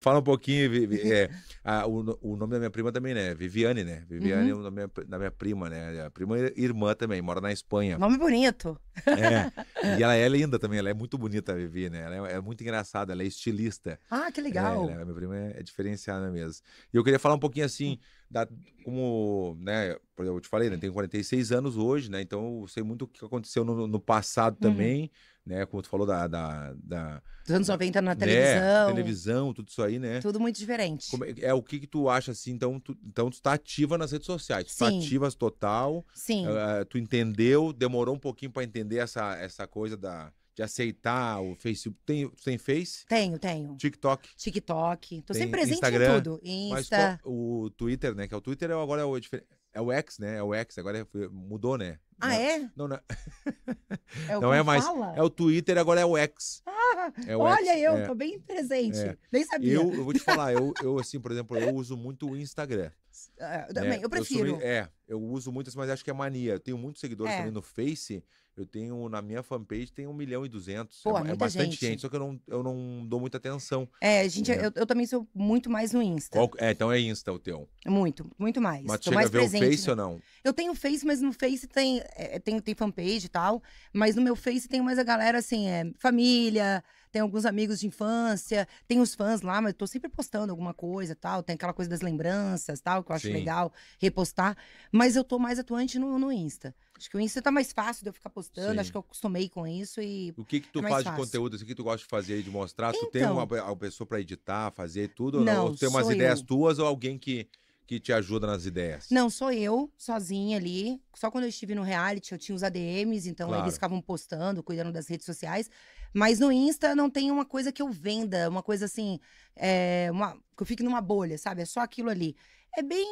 Fala um pouquinho, uhum. é, a, o, o, nome da minha prima também, né? Viviane, né? Viviane é uhum. é o nome da minha prima, né? A prima irmã também, mora na Espanha. Nome bonito. É. E ela é linda também, ela é muito bonita, a Vivi, né? Ela é, é muito engraçada, ela é estilista. Ah, que é, legal. É, ela, minha prima é, é diferenciada mesmo. E eu queria falar um pouquinho assim. Uhum da, como, né, eu te falei, né, tenho 46 anos hoje, né, então eu sei muito o que aconteceu no, no passado uhum. também, né, como tu falou da... da, da Dos anos 90 na né, televisão. televisão, tudo isso aí, né? Tudo muito diferente. Como, é, é, o que que tu acha, assim, então tu, então tu tá ativa nas redes sociais, tu tá total. Sim. Uh, tu entendeu, demorou um pouquinho para entender essa, essa coisa da de aceitar o Facebook. Tem, tem Face? Tenho, tenho. TikTok? TikTok. Tô tem sempre presente Instagram, em tudo. Insta. Mas o Twitter, né? Que é o Twitter é agora é o, é o X, né? É o X, agora é, mudou, né? Ah, não, é? Não, não, é, não é mais. Fala? É o Twitter, agora é o X. Ah, é o olha, X, eu é, tô bem presente. É. Nem sabia. Eu, eu, vou te falar, eu, eu, assim, por exemplo, eu uso muito o Instagram. Ah, também, é, eu prefiro. Eu sou, é, eu uso muitas, mas acho que é mania. Eu tenho muitos seguidores é. também no Face. Eu tenho, na minha fanpage, tem um milhão e duzentos é Pô, é, é bastante gente. gente. só que eu não, eu não dou muita atenção. É, gente, é. Eu, eu, também sou muito mais no Insta. Qual, é, então é Insta o teu. Muito, muito mais. Mas tu chega mais a ver presente, o Face né? ou não? Eu tenho Face, mas no Face tem, é, é, tem, tem fanpage e tal. Mas no meu Face tem mais a galera, assim, é família, tem alguns amigos de infância, tem os fãs lá, mas eu tô sempre postando alguma coisa tal. Tem aquela coisa das lembranças tal, que eu acho Sim. legal repostar. Mas eu tô mais atuante no, no Insta. Acho que o Insta tá mais fácil de eu ficar postando, Sim. acho que eu acostumei com isso e. O que que tu é faz fácil. de conteúdo? Assim, o que tu gosta de fazer, de mostrar? Então, tu tem uma, uma então. pessoa para editar, fazer tudo? Não, ou tem umas ideias eu. tuas ou alguém que, que te ajuda nas ideias? Não, sou eu, sozinha ali. Só quando eu estive no reality, eu tinha os ADMs, então claro. eles ficavam postando, cuidando das redes sociais. Mas no Insta não tem uma coisa que eu venda, uma coisa assim, é, uma, que eu fique numa bolha, sabe? É só aquilo ali é bem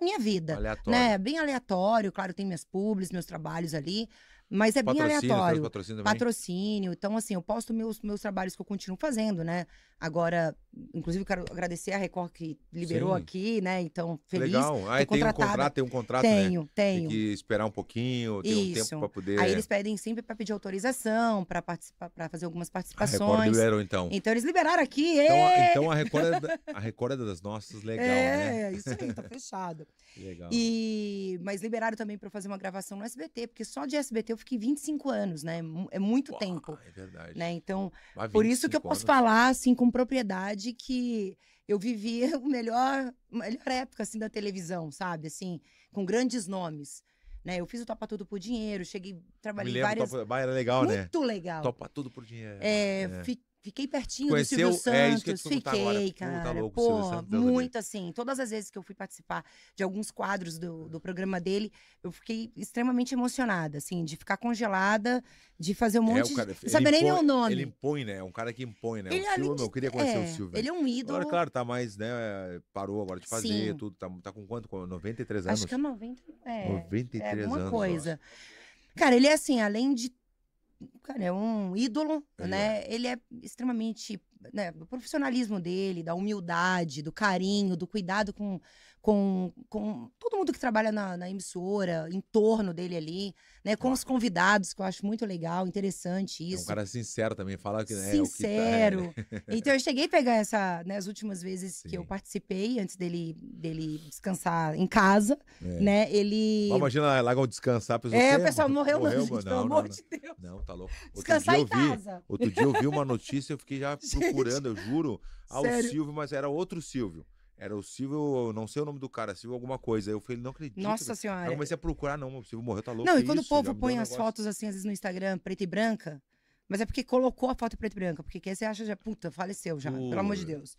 minha vida. Aleatório. Né? É bem aleatório, claro, tem minhas pubs, meus trabalhos ali, mas é bem aleatório. Patrocínio, patrocínio, Então, assim, eu posto meus, meus trabalhos que eu continuo fazendo, né? Agora, inclusive, quero agradecer a Record que liberou Sim. aqui, né? Então, feliz. Legal. Ah, tem um contrato, tem um contrato, Tenho, né? tenho. Tem que esperar um pouquinho, tem Isso. um tempo para poder... Aí eles pedem sempre para pedir autorização, para participar, para fazer algumas participações. A Record liberou, então. Então, eles liberaram aqui, Então, a, então a, Record é da, a Record é das nossas, legal, é, né? isso aí, tá fechado. legal. E, mas liberaram também para fazer uma gravação no SBT, porque só de SBT eu fiquei 25 anos, né? É muito Uau, tempo. É verdade. Né? Então, por isso que eu posso anos. falar, assim, com propriedade, que eu vivi a melhor, melhor época, assim, da televisão, sabe? Assim, com grandes nomes. Né, eu fiz o Topa Tudo por Dinheiro, cheguei, trabalhei várias... Topa... era legal, muito né? Muito legal. Topa Tudo por Dinheiro. É, é. Fiquei pertinho Conheceu, do Silvio é, Santos. Fiquei, agora. cara. Tá pô, Santos, muito assim. Todas as vezes que eu fui participar de alguns quadros do, do programa dele, eu fiquei extremamente emocionada, assim, de ficar congelada, de fazer um é, monte é, cara, de. Saber nem meu nome. Ele impõe, né? É um cara que impõe, né? Ele, o é Silvio, ele, eu queria conhecer é, o Silvio. Ele é um ídolo. Agora, claro, tá mais, né? Parou agora de fazer Sim. tudo. Tá, tá com quanto? 93 anos? Acho que é 90. É, 93 é alguma anos. coisa. Cara, ele é assim, além de cara, é um ídolo, né? É. Ele é extremamente né, do profissionalismo dele, da humildade, do carinho, do cuidado com, com, com todo mundo que trabalha na, na emissora, em torno dele ali, né? Com claro. os convidados, que eu acho muito legal, interessante isso. É um cara sincero também, fala que né, Sincero. É o tá, é. Então eu cheguei a pegar essa, né, as últimas vezes Sim. que eu participei, antes dele, dele descansar em casa, é. né? Ele. Mas imagina lá vão descansar, pessoal. É, o pessoal morreu, morreu não, gente, não, pelo não, amor não, de Deus. Não, tá louco. Outro descansar em vi, casa. Outro dia eu vi uma notícia, eu fiquei já procurando, eu juro, ao Sério? Silvio, mas era outro Silvio. Era o Silvio, não sei o nome do cara, Silvio alguma coisa. Eu falei, não acredito. Nossa senhora. Aí eu comecei a procurar, não, o Silvio morreu, tá louco. Não, e quando isso, o povo põe as fotos assim, às vezes no Instagram, preta e branca, mas é porque colocou a foto preta e branca, porque quem você acha já, puta, faleceu já, pelo amor de Deus.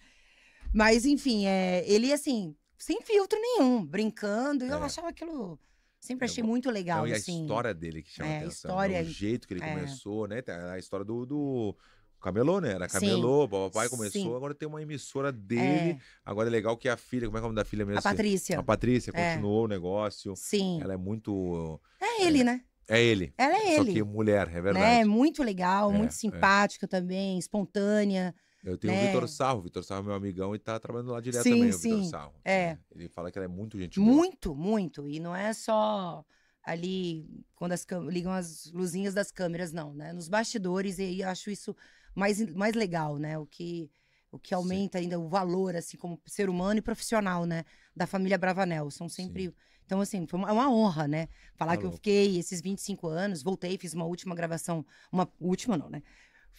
Mas enfim, é, ele assim, sem filtro nenhum, brincando, e eu é. achava aquilo. Sempre é, achei muito legal. Não, e a assim. história dele que chama é, atenção. A né, história... O jeito que ele é. começou, né? Tá, a história do, do camelô, né? Era camelô, o papai começou, Sim. agora tem uma emissora é. dele. É. Agora é legal que a filha, como é, é o nome da filha mesmo? A Patrícia. A Patrícia é. continuou o negócio. Sim. Ela é muito. É ele, é, né? É ele. Ela é ele. Só que mulher, é né? verdade. É, né? muito legal, é, muito simpática também, espontânea. Eu tenho né? o Vitor Sarro. O Vitor Sarro é meu amigão e tá trabalhando lá direto sim, também, sim. o Vitor Sarro. É. Ele fala que ela é muito gente boa. Muito, muito. E não é só ali quando as ligam as luzinhas das câmeras, não, né? Nos bastidores, e aí acho isso mais, mais legal, né? O que, o que aumenta Sim. ainda o valor, assim, como ser humano e profissional, né? Da família Bravanel. São sempre. Sim. Então, assim, foi uma, é uma honra, né? Falar tá que eu fiquei esses 25 anos, voltei, fiz uma última gravação, uma última não, né?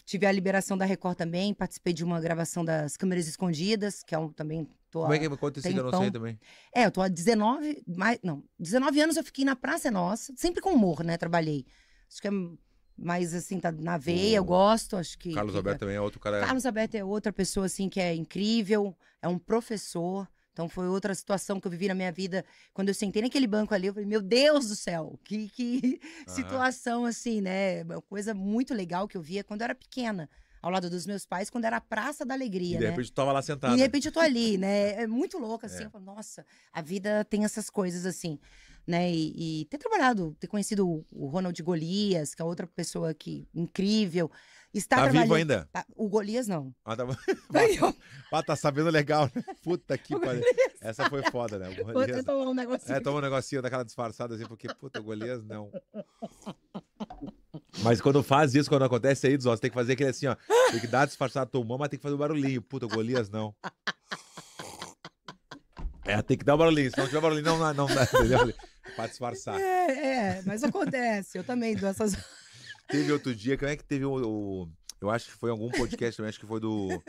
Tive a liberação da Record também, participei de uma gravação das câmeras escondidas, que é um, também Tô Como é que aconteceu é? que eu não sei também? É, eu tô há 19, mais, não, 19 anos eu fiquei na Praça é Nossa, sempre com humor, né? Trabalhei. Acho que é mais assim, tá na veia, eu hum. gosto, acho que. Carlos Alberto também é outro cara. Carlos Alberto é outra pessoa assim que é incrível, é um professor. Então foi outra situação que eu vivi na minha vida. Quando eu sentei naquele banco ali, eu falei, meu Deus do céu, que, que situação assim, né? É uma coisa muito legal que eu via quando eu era pequena ao lado dos meus pais quando era a Praça da Alegria. E de né? repente eu tava lá sentado. E de repente eu tô ali, né? É muito louco, assim. É. Eu falo, nossa, a vida tem essas coisas assim. Né? E, e ter trabalhado, ter conhecido o Ronald Golias, que é outra pessoa que incrível. Está tá vivo ainda? Tá, o Golias não. Ah, tá... ah, tá sabendo legal, né? Puta que pariu. Essa foi foda, né? O Golias... Vou tomar um negocinho. É, tomou um negocinho daquela disfarçada assim, porque, puta, o Golias não. Mas quando faz isso, quando acontece aí, Zó, você tem que fazer aquele assim, ó. Tem que dar disfarçado mão, mas tem que fazer um barulhinho. Puta, Golias não. É, tem que dar um barulhinho. Se não tiver barulhinho, não, não, não dá, entendeu? Pra disfarçar. É, é, mas acontece. Eu também dou essas. Teve outro dia, como é que teve o. o eu acho que foi algum podcast também, acho que foi do.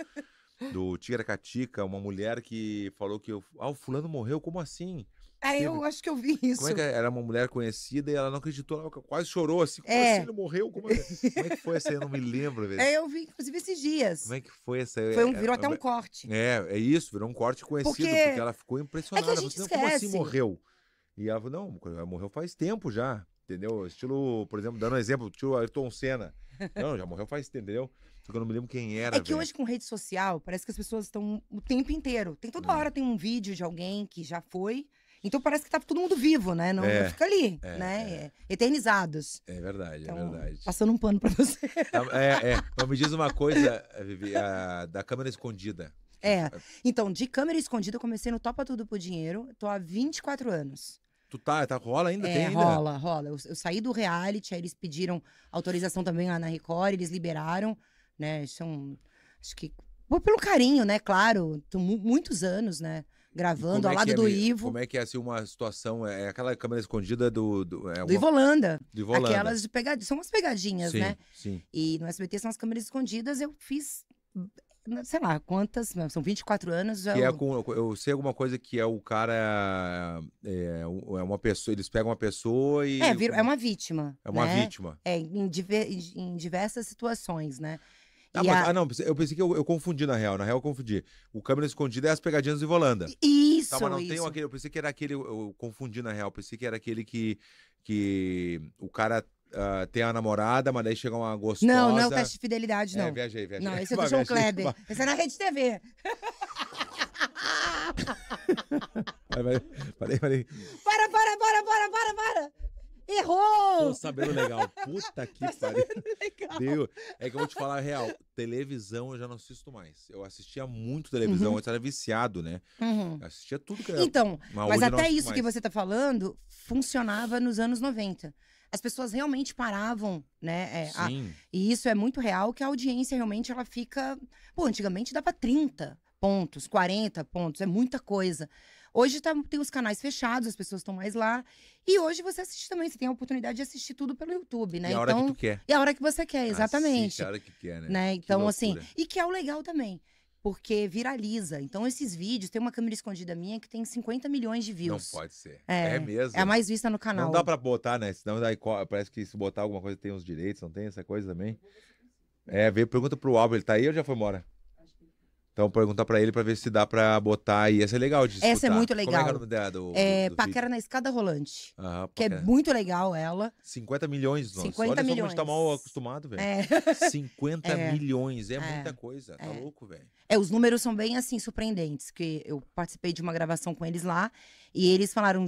Do Ticaracatica, uma mulher que falou que. Eu, ah, o fulano morreu, como assim? Ah, eu acho que eu vi isso. Como é que é? era? uma mulher conhecida e ela não acreditou, ela quase chorou assim. Como é. assim ele morreu? Como é, como é que foi essa aí? Eu não me lembro. Velho. É, eu vi, inclusive, esses dias. Como é que foi essa aí? Foi um, é, virou é, até um corte. É, é isso, virou um corte conhecido, porque, porque ela ficou impressionada. É que a gente falou, assim, como assim morreu? E ela falou, não, ela morreu faz tempo já. Entendeu? Estilo, por exemplo, dando um exemplo, estilo Ayrton Senna. Não, já morreu faz tempo, entendeu? Só que eu não me lembro quem era. É que véio. hoje com rede social, parece que as pessoas estão o tempo inteiro. Tem toda hora tem um vídeo de alguém que já foi então parece que tá todo mundo vivo, né? Não, é, não fica ali, é, né? É. é. Eternizados. É verdade, é então, é verdade. Passando um pano para você. Tá, é, é. Mas então me diz uma coisa, Vivi, a, da câmera escondida. É. Então, de câmera escondida, eu comecei no Topa Tudo por Dinheiro. Tô há 24 anos. Tu tá, tá rola ainda? É, tem ainda? rola, rola. Eu, eu, saí do reality, aí eles pediram autorização também lá na Record, eles liberaram, né? São, acho que, pelo carinho, né? Claro, muitos anos, né? gravando ao é lado é, do Ivo. Como é que é assim uma situação? É, é aquela câmera escondida do. Do, é uma... do Ivolanda. Do Ivolanda. Aquelas de pegadinha. São umas pegadinhas, sim, né? Sim. E no SBT são as câmeras escondidas. Eu fiz. Hum, sei lá quantas, são 24 anos. Eu... Que é com, eu sei alguma coisa que é o cara. É, é uma pessoa, eles pegam uma pessoa e. É, é uma vítima. É uma né? vítima. É, em, diver, em diversas situações, né? Ah, mas, a... ah, não, eu pensei que eu, eu, confundi na real. Na real, eu confundi. O câmera escondida é as pegadinhas do volando. Isso, tá, não isso. aquele. Eu pensei que era aquele. Eu confundi na real. Eu pensei que era aquele que. que o cara Uh, tem a namorada, mas daí chega uma gostosa. Não, não é o teste de fidelidade, é, não. É, viajei, viajei. Não, esse é do João Kleber. Esse é na Rede TV. vai, vai, parei, parei. Para, para, para, para, para, para. Errou! Tô sabendo legal. Puta que tá pariu. Deu. É que eu vou te falar a real. Televisão eu já não assisto mais. Eu assistia muito televisão, uhum. antes era viciado, né? Uhum. Eu assistia tudo que era. Então, mas, mas até isso mais. que você tá falando funcionava nos anos 90 as pessoas realmente paravam, né? É, a, e isso é muito real, que a audiência realmente ela fica. Pô, antigamente dava 30 pontos, 40 pontos, é muita coisa. Hoje tá, tem os canais fechados, as pessoas estão mais lá. E hoje você assiste também, você tem a oportunidade de assistir tudo pelo YouTube, né? E a hora então, que tu quer. E a hora que você quer, ah, exatamente. Assiste a hora que quer, né? né? Então, assim, e que é o legal também porque viraliza. Então, esses vídeos, tem uma câmera escondida minha que tem 50 milhões de views. Não pode ser. É, é mesmo. É a mais vista no canal. Não dá pra botar, né? Senão daí, parece que se botar alguma coisa tem os direitos, não tem essa coisa também? É, veio, pergunta pro Álvaro, ele tá aí ou já foi embora? Então, perguntar pra ele pra ver se dá pra botar aí. Essa é legal de escutar. Essa é muito legal. Como é que é o nome Do, é, do, na Escada Rolante. Aham, que é muito legal ela. 50 milhões, nossa. 50 Olha tá milhões. Olha tá mal acostumado, velho. É. 50 é. milhões, é, é, muita coisa. Tá é. louco, velho. É, os números são bem, assim, surpreendentes. Que eu participei de uma gravação com eles lá. E eles falaram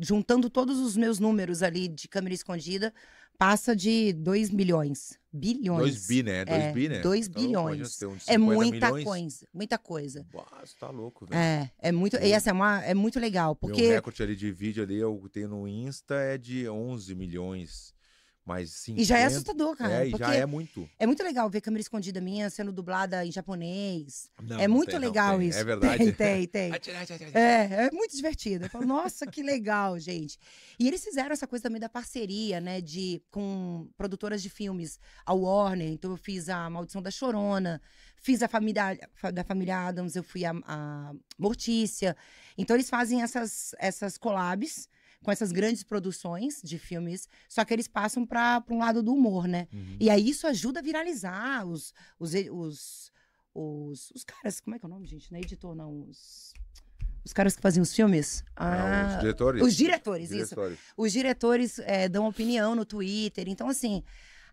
juntando todos os meus números ali de câmera escondida, passa de 2 milhões. Bilhões. 2 bi, né? 2 é, bi, né? 2 então, bilhões. Louco, é muita milhões. coisa. Muita coisa. Nossa, tá louco, velho. É, é muito. E essa é, uma, é muito legal. Porque. O recorde ali de vídeo ali, eu tenho no Insta, é de 11 milhões. Mas sim. E já é assustador, cara. É, já é muito. É muito legal ver câmera escondida minha sendo dublada em japonês. Não, é não muito tem, legal não, é isso. É verdade. Tem, tem, tem. é, é muito divertido. Eu falo, nossa, que legal, gente. E eles fizeram essa coisa também da parceria, né? De, com produtoras de filmes, a Warner. Então eu fiz a Maldição da Chorona, fiz a família da família Adams, eu fui a, a Mortícia. Então eles fazem essas, essas collabs com essas grandes produções de filmes, só que eles passam para um lado do humor, né? Uhum. E aí isso ajuda a viralizar os, os, os, os, os caras, como é que é o nome, gente? Não é editor, não. Os... Os caras que faziam os filmes? É, ah os diretores. Os diretores, diretores. isso. Os diretores é, dão opinião no Twitter. Então, assim,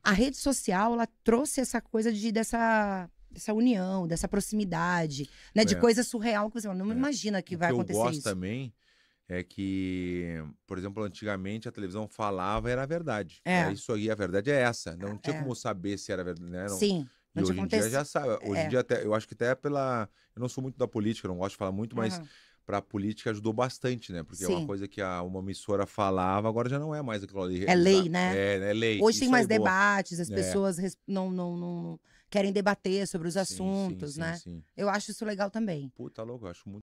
a rede social, ela trouxe essa coisa de, dessa, dessa união, dessa proximidade, né? É. De coisa surreal que você não é. imagina que o vai que acontecer eu gosto isso. também é que, por exemplo, antigamente a televisão falava era a verdade. É. isso aí, a verdade é essa. Não tinha é. como saber se era verdade, né? Não, Sim. E hoje em dia já sabe. Hoje é. em dia até, eu acho que até pela... Eu não sou muito da política, não gosto de falar muito, mas... Uhum para a política ajudou bastante, né? Porque Sim. é uma coisa que a, uma emissora falava, agora já não é mais aquilo ali. É lei, né? É, né, é lei. Hoje Isso tem mais é debates, as é. pessoas não, não, não, querem debater sobre os assuntos, sim, né? sim, né? Eu acho isso legal também. Puta tá louco, eu acho muito.